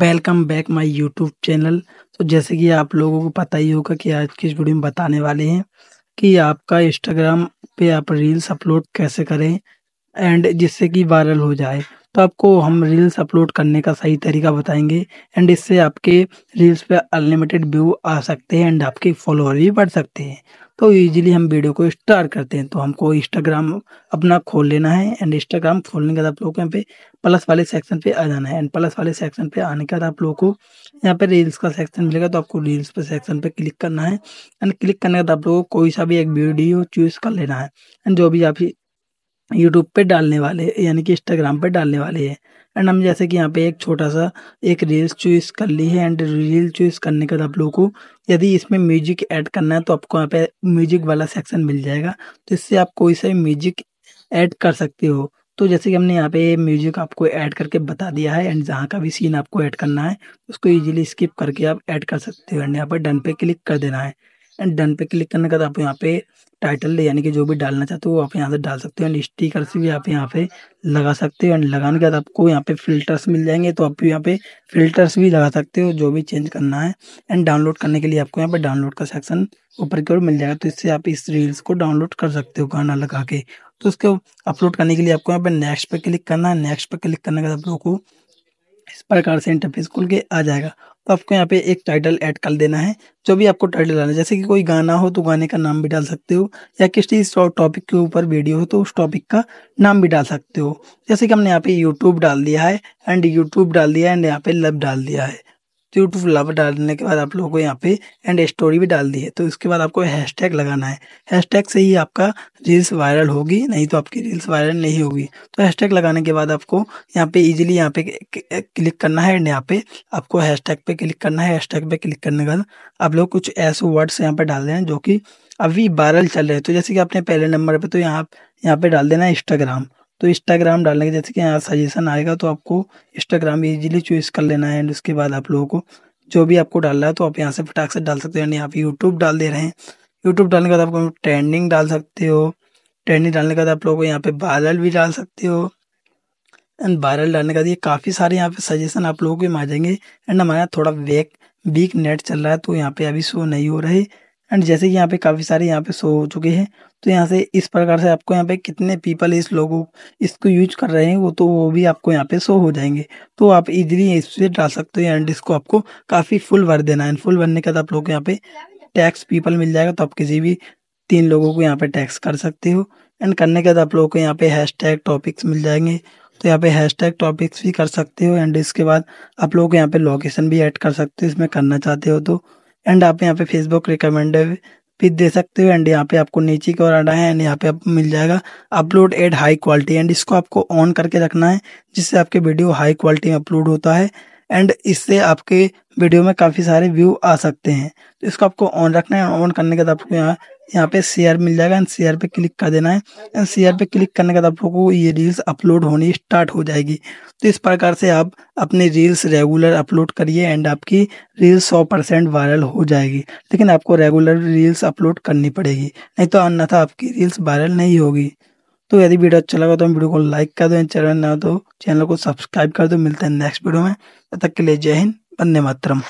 welcome back my YouTube channel तो जैसे कि आप लोगों को पता ही होगा कि आज की इस वीडियो में बताने वाले हैं कि आपका इंस्टाग्राम पे आप रील्स अपलोड कैसे करें एंड जिससे कि वायरल हो जाए तो आपको हम रील्स अपलोड करने का सही तरीका बताएंगे एंड इससे आपके रील्स पे अनलिमिटेड व्यू आ सकते हैं एंड आपके फॉलोअर भी बढ़ सकते हैं तो ईजिली हम वीडियो को स्टार्ट करते हैं तो हमको इंस्टाग्राम अपना खोल लेना है एंड इंस्टाग्राम खोलने के बाद आप लोग को यहाँ पे प्लस वाले सेक्शन पे आ जाना है एंड प्लस वाले सेक्शन पे आने के बाद आप लोग को यहाँ पे रील्स का सेक्शन मिलेगा तो आपको रील्स पे सेक्शन पे क्लिक करना है एंड क्लिक करने के बाद आप लोग को कोई सा भी एक वीडियो चूज कर लेना है एंड जो भी आप यूट्यूब पे डालने वाले यानी कि इंस्टाग्राम पे डालने वाले हैं एंड हम जैसे कि यहाँ पे एक छोटा सा एक रील्स चूज कर ली है एंड रील चूज करने के बाद आप लोगों को यदि इसमें म्यूजिक ऐड करना है तो आपको यहाँ पे म्यूजिक वाला सेक्शन मिल जाएगा तो इससे आप कोई सा म्यूजिक ऐड कर सकते हो तो जैसे कि हमने यहाँ पे म्यूजिक आपको ऐड करके बता दिया है एंड जहाँ का भी सीन आपको ऐड करना है उसको इजीली स्किप करके आप ऐड कर सकते हो एंड यहाँ पर डन पे क्लिक कर देना है एंड डन पे क्लिक करने के बाद आप यहाँ पे टाइटल यानी कि जो भी डालना चाहते हो आप यहाँ से डाल सकते हो एंड स्टीकर से भी आप यहाँ पे लगा सकते हो एंड लगाने के बाद आपको यहाँ पे फिल्टर्स मिल जाएंगे तो आप यहाँ पे फिल्टर्स भी लगा सकते हो जो भी चेंज करना है एंड डाउनलोड करने के लिए आपको यहाँ पे डाउनलोड का सेक्शन ऊपर की ओर मिल जाएगा तो इससे आप इस रील्स को डाउनलोड कर सकते हो गाना लगा के तो उसको अपलोड करने के लिए आपको यहाँ पे नेक्स्ट पर क्लिक करना है नेक्स्ट पर क्लिक करने के बाद आप लोगों को इस प्रकार से इंटरफेस खुल के आ जाएगा तो आपको यहाँ पे एक टाइटल ऐड कर देना है जो भी आपको टाइटल डालना है जैसे कि कोई गाना हो तो गाने का नाम भी डाल सकते हो या किसी टॉपिक के ऊपर वीडियो हो तो उस टॉपिक का नाम भी डाल सकते हो जैसे कि हमने यहाँ पे यूट्यूब डाल दिया है एंड यूट्यूब डाल दिया है एंड यहाँ पे लब डाल दिया है तो यूट्यूब लावा डालने के बाद आप लोगों को यहाँ पे एंड स्टोरी भी डाल दी है तो इसके बाद आपको हैशटैग लगाना है हैशटैग से ही आपका रील्स वायरल होगी नहीं तो आपकी रील्स वायरल नहीं होगी तो हैशटैग लगाने के बाद आपको यहाँ पे इजीली यहाँ पे क्लिक करना है एंड यहाँ पे आपको हैशटैग पे क्लिक करना है हैशटैग पे क्लिक करने के बाद आप लोग कुछ ऐसे वर्ड्स यहाँ पर डाल देना जो कि अभी वायरल चल रहे हैं तो जैसे कि आपने पहले नंबर पर तो यहाँ यहाँ पर डाल देना इंस्टाग्राम तो इंस्टाग्राम डालने के जैसे कि यहाँ सजेशन आएगा तो आपको इंस्टाग्राम ईजिली चूज़ कर लेना है एंड उसके बाद आप लोगों को जो भी आपको डालना है तो आप यहाँ से फटाक से डाल सकते हो एंड यहाँ पे यूट्यूब डाल दे रहे हैं यूट्यूब डालने के बाद आपको ट्रेंडिंग डाल सकते हो ट्रेंडिंग डालने के बाद आप लोगों को यहाँ पे वायरल भी डाल सकते हो एंड वायरल डालने का ये काफ़ी सारे यहाँ पे सजेशन आप लोगों के आ जाएंगे एंड हमारे यहाँ थोड़ा वेक वीक नेट चल रहा है तो यहाँ पे अभी शो नहीं हो रहे एंड जैसे कि यहाँ पे काफ़ी सारे यहाँ पे शो हो चुके हैं तो यहाँ से इस प्रकार से आपको यहाँ पे कितने पीपल इस लोगों इसको यूज कर रहे हैं वो तो वो भी आपको यहाँ पे शो हो जाएंगे तो आप इजीली इससे डाल सकते हो एंड इसको आपको काफ़ी फुल भर देना है फुल भरने के बाद आप लोग यहाँ पे टैक्स पीपल मिल जाएगा तो आप किसी भी तीन लोगों को यहाँ पे टैक्स कर सकते हो एंड करने के बाद आप लोगों को यहाँ पे हैश टैग टॉपिक्स मिल जाएंगे तो यहाँ पे हैश टैग टॉपिक्स भी कर सकते हो एंड इसके बाद आप लोग यहाँ पे लोकेशन भी ऐड कर सकते हो इसमें करना चाहते हो तो एंड आप यहाँ पे फेसबुक रिकमेंडेड भी दे सकते हो एंड यहाँ पे आपको नीचे की ओर आना है एंड यहाँ पे आप मिल जाएगा upload at high quality and इसको आपको ऑन करके रखना है जिससे आपके वीडियो हाई क्वालिटी में अपलोड होता है एंड इससे आपके वीडियो में काफ़ी सारे व्यू आ सकते हैं तो इसको आपको ऑन रखना है ऑन करने के बाद आपको यहाँ यहाँ पे शेयर मिल जाएगा एंड शेयर पे क्लिक कर देना है एंड शेयर पे क्लिक करने के बाद आप लोगों को ये रील्स अपलोड होनी स्टार्ट हो जाएगी तो इस प्रकार से आप अपनी रील्स रेगुलर अपलोड करिए एंड आपकी रील्स सौ परसेंट वायरल हो जाएगी लेकिन आपको रेगुलर रील्स अपलोड करनी पड़ेगी नहीं तो अन्यथा आपकी रील्स वायरल नहीं होगी तो यदि वीडियो अच्छा लगा तो वीडियो को लाइक कर दो एंड चैनल ना तो चैनल को सब्सक्राइब कर दो मिलते हैं नेक्स्ट वीडियो में तब तक के लिए जय हिंद वंदे मातरम